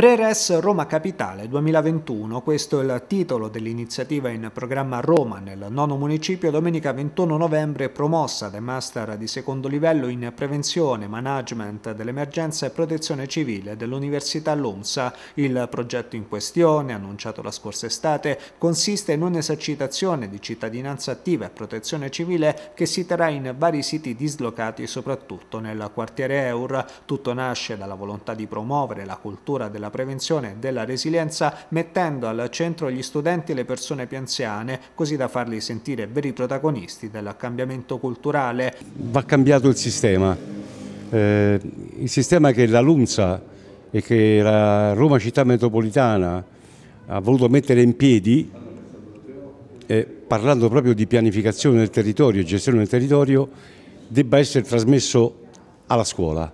Pre-Res Roma Capitale 2021, questo è il titolo dell'iniziativa in programma Roma nel nono municipio domenica 21 novembre promossa dai master di secondo livello in prevenzione, management dell'emergenza e protezione civile dell'Università L'UMSA. Il progetto in questione, annunciato la scorsa estate, consiste in un'esercitazione di cittadinanza attiva e protezione civile che si terrà in vari siti dislocati soprattutto nel quartiere Eur. Tutto nasce dalla volontà di promuovere la cultura della della prevenzione della resilienza mettendo al centro gli studenti e le persone più anziane, così da farli sentire veri protagonisti del cambiamento culturale. Va cambiato il sistema, eh, il sistema che la LUMSA e che la Roma città metropolitana ha voluto mettere in piedi, eh, parlando proprio di pianificazione del territorio, gestione del territorio, debba essere trasmesso alla scuola.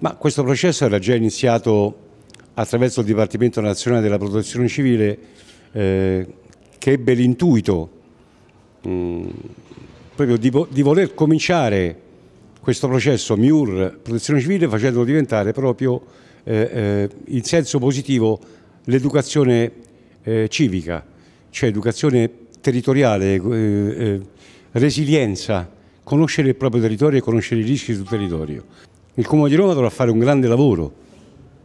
Ma questo processo era già iniziato attraverso il Dipartimento Nazionale della Protezione Civile eh, che ebbe l'intuito mm, proprio di, di, voler cominciare questo processo MIUR Protezione Civile facendolo diventare proprio eh, eh in senso positivo l'educazione eh, civica, cioè educazione territoriale, eh, resilienza, conoscere il proprio territorio e conoscere i rischi sul territorio. Il Comune di Roma dovrà fare un grande lavoro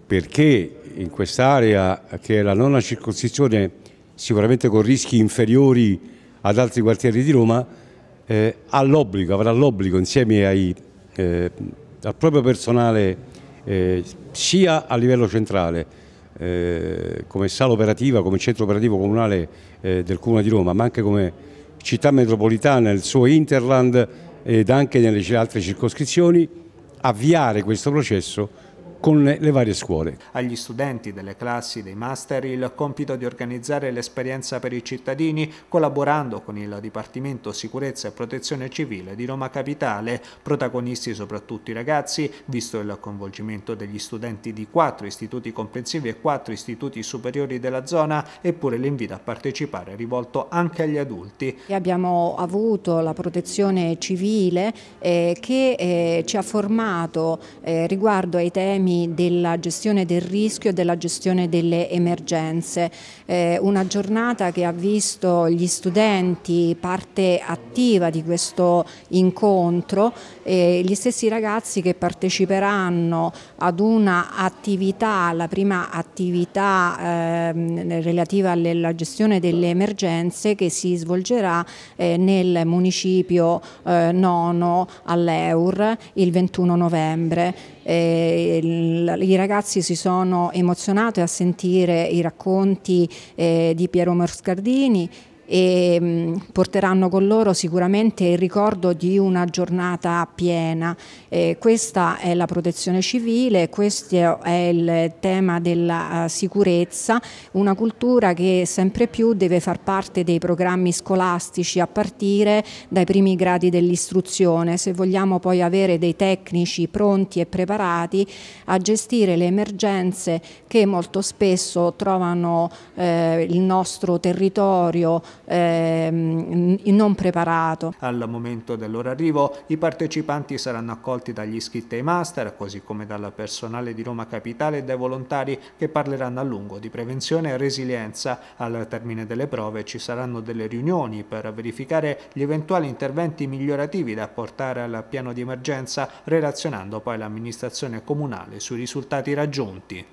perché in quest'area, che è la nona circoscrizione, sicuramente con rischi inferiori ad altri quartieri di Roma, eh, ha l'obbligo, avrà l'obbligo insieme ai, eh, al proprio personale eh, sia a livello centrale eh, come sala operativa, come centro operativo comunale eh, del Comune di Roma, ma anche come città metropolitana, nel suo interland ed anche nelle altre circoscrizioni, avviare questo processo con le, le varie scuole. Agli studenti delle classi dei master il compito di organizzare l'esperienza per i cittadini collaborando con il Dipartimento Sicurezza e Protezione Civile di Roma Capitale, protagonisti soprattutto i ragazzi, visto il coinvolgimento degli studenti di quattro istituti comprensivi e quattro istituti superiori della zona, eppure l'invito a partecipare è rivolto anche agli adulti. Abbiamo avuto la protezione civile eh, che eh, ci ha formato eh, riguardo ai temi temi della gestione del rischio e della gestione delle emergenze. Eh, una giornata che ha visto gli studenti parte attiva di questo incontro, eh, gli stessi ragazzi che parteciperanno ad una attività, la prima attività eh, relativa alla gestione delle emergenze che si svolgerà eh, nel municipio eh, nono all'Eur il 21 novembre. Eh, i ragazzi si sono emozionati a sentire i racconti eh, di Piero Moscardini e mh, mm, porteranno con loro sicuramente il ricordo di una giornata piena. Eh, questa è la protezione civile, questo è il tema della uh, sicurezza, una cultura che sempre più deve far parte dei programmi scolastici a partire dai primi gradi dell'istruzione, se vogliamo poi avere dei tecnici pronti e preparati a gestire le emergenze che molto spesso trovano eh, il nostro territorio eh, non preparato. Al momento del loro arrivo i partecipanti saranno accolti dagli iscritti ai master, così come dal personale di Roma Capitale e dai volontari che parleranno a lungo di prevenzione e resilienza. Al termine delle prove ci saranno delle riunioni per verificare gli eventuali interventi migliorativi da apportare al piano di emergenza, relazionando poi l'amministrazione comunale sui risultati raggiunti.